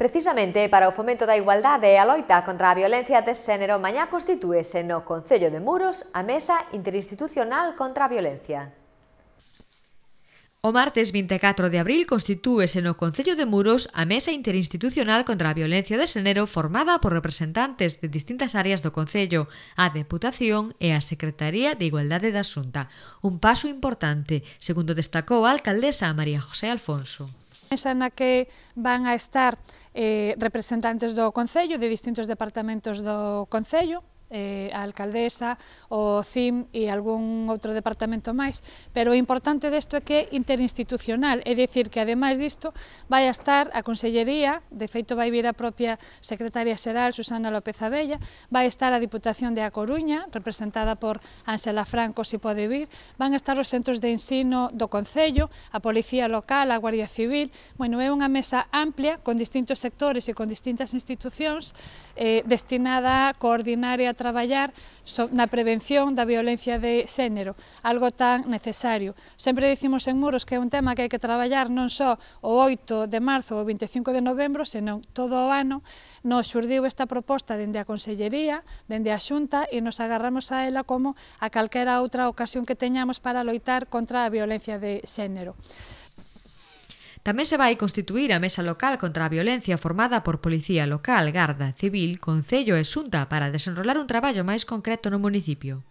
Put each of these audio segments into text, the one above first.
Precisamente para o fomento da igualdade e a loita contra a violencia de xénero mañá constitúese no Concello de Muros a Mesa Interinstitucional contra a Violencia. O martes 24 de abril constitúese no Concello de Muros a Mesa Interinstitucional contra a Violencia de Xenero formada por representantes de distintas áreas do Concello, a Deputación e a Secretaría de Igualdade da Xunta. Un paso importante, segundo destacou a alcaldesa María José Alfonso mesa na que van a estar eh, representantes do Concello, de distintos departamentos do Concello, eh, a alcaldesa, o CIM e algún outro departamento máis, pero o importante desto é que é interinstitucional, é dicir que ademais disto vai a estar a Consellería, de feito vai vir a propia secretaria xeral Susana López Abella, vai estar a Diputación de A Coruña, representada por Ángela Franco, se pode vir, van a estar os centros de ensino do Concello, a Policía Local, a Guardia Civil, bueno, é unha mesa amplia con distintos sectores e con distintas institucións eh, destinada a coordinar e a traballar so, na prevención da violencia de xénero, algo tan necesario. Sempre dicimos en Muros que é un tema que hai que traballar non só o 8 de marzo ou o 25 de novembro, senón todo o ano, nos xurdiu esta proposta dende a Consellería, dende a Xunta, e nos agarramos a ela como a calquera outra ocasión que teñamos para loitar contra a violencia de xénero. Tamén se vai constituir a mesa local contra a violencia formada por Policía Local, Garda, Civil, Concello e Xunta para desenrolar un traballo máis concreto no municipio.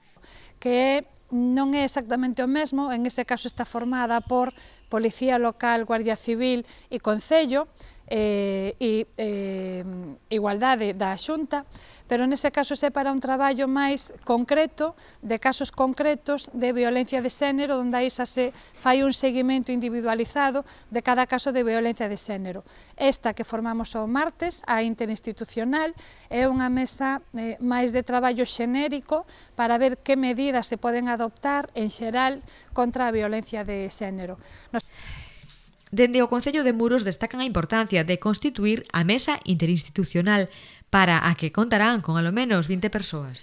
Que non é exactamente o mesmo, en este caso está formada por Policía Local, Guardia Civil e Concello, eh, e eh, igualdade da Xunta, pero nese caso se para un traballo máis concreto, de casos concretos de violencia de xénero, onde aí xa se fai un seguimento individualizado de cada caso de violencia de xénero. Esta que formamos o martes, a interinstitucional, é unha mesa eh, máis de traballo xenérico para ver que medidas se poden adoptar en xeral contra a violencia de xénero. Nos... Dende o Concello de Muros destacan a importancia de constituir a mesa interinstitucional para a que contarán con alo menos 20 persoas.